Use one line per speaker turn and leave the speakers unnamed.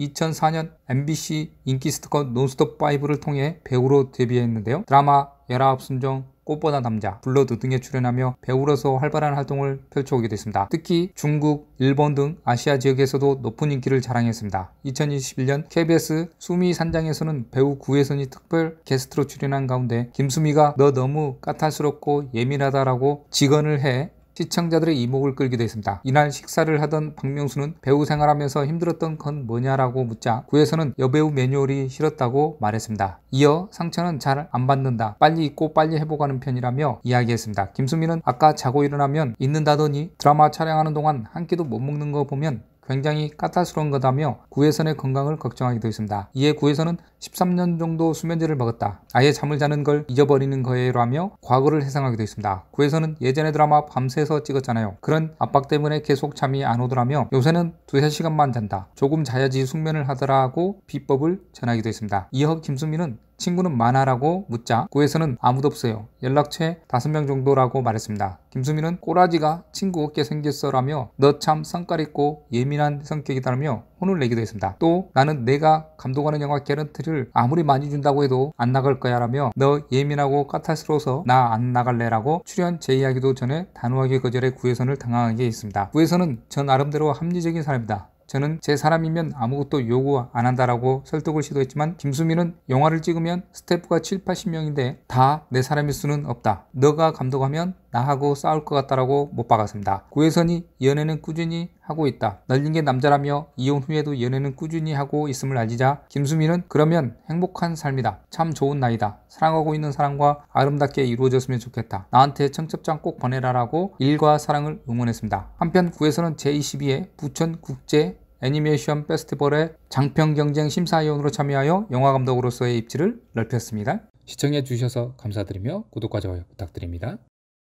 2004년 MBC 인기 스티커 논스톱 5를 통해 배우로 데뷔했는데요. 드라마 열아 순정 꽃보다 남자, 블러드 등에 출연하며 배우로서 활발한 활동을 펼쳐오게 됐습니다. 특히 중국, 일본 등 아시아 지역에서도 높은 인기를 자랑했습니다. 2021년 KBS 수미 산장에서는 배우 구혜선이 특별 게스트로 출연한 가운데 김수미가 너 너무 까탈스럽고 예민하다라고 직언을 해 시청자들의 이목을 끌기도 했습니다. 이날 식사를 하던 박명수는 배우 생활하면서 힘들었던 건 뭐냐라고 묻자 구에서는 여배우 매뉴얼이 싫었다고 말했습니다. 이어 상처는 잘 안 받는다. 빨리 잊고 빨리 해보가는 편이라며 이야기했습니다. 김수민은 아까 자고 일어나면 잊는다더니 드라마 촬영하는 동안 한 끼도 못 먹는 거 보면 굉장히 까탈스러운 거다며 구혜선의 건강을 걱정하기도 했습니다. 이에 구혜선은 13년 정도 수면제를 먹었다. 아예 잠을 자는 걸 잊어버리는 거예요라며 과거를 회상하기도 했습니다. 구혜선은 예전에 드라마 밤새서 찍었잖아요. 그런 압박 때문에 계속 잠이 안 오더라며 요새는 두세 시간만 잔다. 조금 자야지 숙면을 하더라고 비법을 전하기도 했습니다. 이어 김수민은 친구는 많아라고 묻자 구에서는 아무도 없어요. 연락처에 다섯 명 정도라고 말했습니다. 김수민은 꼬라지가 친구 없게 생겼어라며 너 참 성깔 있고 예민한 성격이다라며 혼을 내기도 했습니다. 또 나는 내가 감독하는 영화 개런트를 아무리 많이 준다고 해도 안 나갈 거야 라며 너 예민하고 까탈스러워서 나 안 나갈래 라고 출연 제의하기도 전에 단호하게 거절해 구혜선을 당황하게 했습니다. 구혜선은 전 나름대로 합리적인 사람이다. 저는 제 사람이면 아무것도 요구 안 한다라고 설득을 시도했지만 김수민은 영화를 찍으면 스태프가 7, 80명인데 다 내 사람일 수는 없다. 너가 감독하면 나하고 싸울 것 같다라고 못 박았습니다. 구혜선이 연애는 꾸준히 하고 있다. 널린 게 남자라며 이혼 후에도 연애는 꾸준히 하고 있음을 알리자 김수민은 그러면 행복한 삶이다. 참 좋은 나이다. 사랑하고 있는 사랑과 아름답게 이루어졌으면 좋겠다. 나한테 청첩장 꼭 보내라라고 일과 사랑을 응원했습니다. 한편 구혜선은 제22회 부천 국제 애니메이션 페스티벌의 장편 경쟁 심사위원으로 참여하여 영화 감독으로서의 입지를 넓혔습니다. 시청해 주셔서 감사드리며 구독과 좋아요 부탁드립니다.